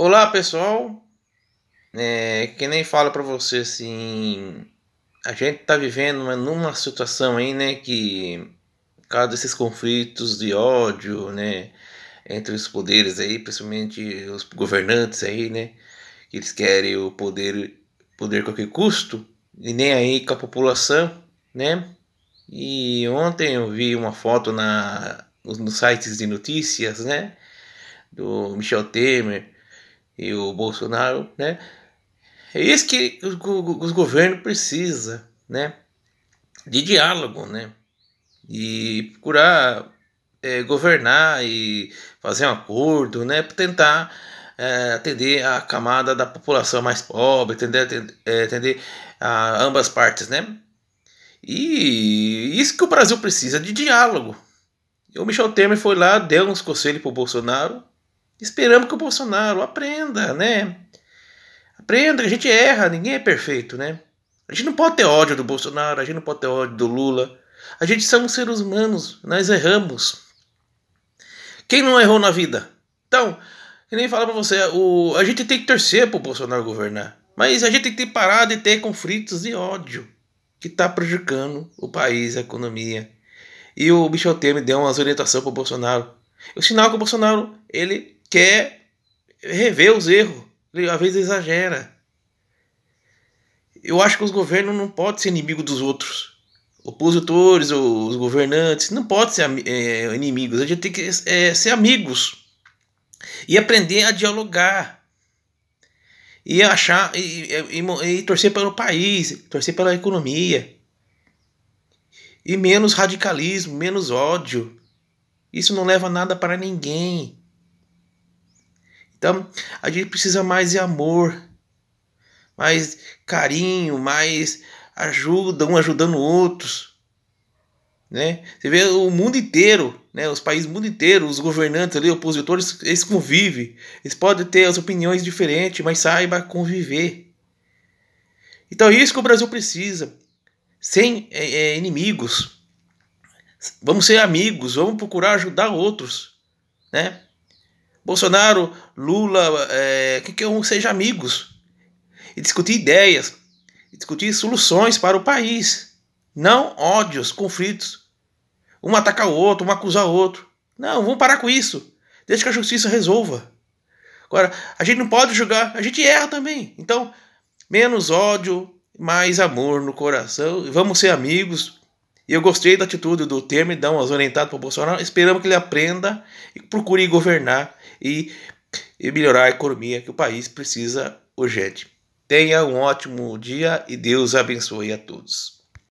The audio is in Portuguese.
Olá pessoal, é, que nem falo para você assim, a gente tá vivendo né, numa situação aí, né, que cada desses conflitos de ódio, né, entre os poderes aí, principalmente os governantes aí, né, que eles querem o poder, poder a qualquer custo e nem aí com a população, né? E ontem eu vi uma foto na nos sites de notícias, né, do Michel Temer e o Bolsonaro, né? É isso que os, os governos precisam, né? De diálogo, né? E procurar é, governar e fazer um acordo, né? Para tentar é, atender a camada da população mais pobre, atender, atender, é, atender a ambas partes, né? E isso que o Brasil precisa de diálogo. E o Michel Temer foi lá, deu uns conselhos pro Bolsonaro, Esperamos que o Bolsonaro aprenda, né? Aprenda que a gente erra, ninguém é perfeito, né? A gente não pode ter ódio do Bolsonaro, a gente não pode ter ódio do Lula. A gente somos seres humanos, nós erramos. Quem não errou na vida? Então, eu nem falo pra você, o, a gente tem que torcer pro Bolsonaro governar. Mas a gente tem que parar de ter conflitos e ódio que tá prejudicando o país, a economia. E o Michel Temer deu umas orientações pro Bolsonaro. O é sinal que o Bolsonaro, ele quer rever os erros, ele às vezes exagera. Eu acho que os governos não podem ser inimigos dos outros. Opositores, os governantes, não podem ser é, inimigos. A gente tem que é, ser amigos e aprender a dialogar e achar e, e, e torcer pelo país, torcer pela economia e menos radicalismo, menos ódio. Isso não leva nada para ninguém. Então, a gente precisa mais de amor, mais carinho, mais ajuda, um ajudando outros. Né? Você vê o mundo inteiro, né? os países do mundo inteiro, os governantes ali, opositores, eles convivem. Eles podem ter as opiniões diferentes, mas saiba conviver. Então é isso que o Brasil precisa. Sem é, é inimigos. Vamos ser amigos, vamos procurar ajudar outros. Né? Bolsonaro, Lula, é, que um seja amigos e discutir ideias, e discutir soluções para o país, não ódios, conflitos. Um ataca o outro, um acusa o outro. Não, vamos parar com isso. Deixa que a justiça resolva. Agora, a gente não pode julgar, a gente erra também. Então, menos ódio, mais amor no coração. Vamos ser amigos, e eu gostei da atitude do termidão, dá umas orientadas para o Bolsonaro. Esperamos que ele aprenda e procure governar e, e melhorar a economia que o país precisa urgente. Tenha um ótimo dia e Deus abençoe a todos.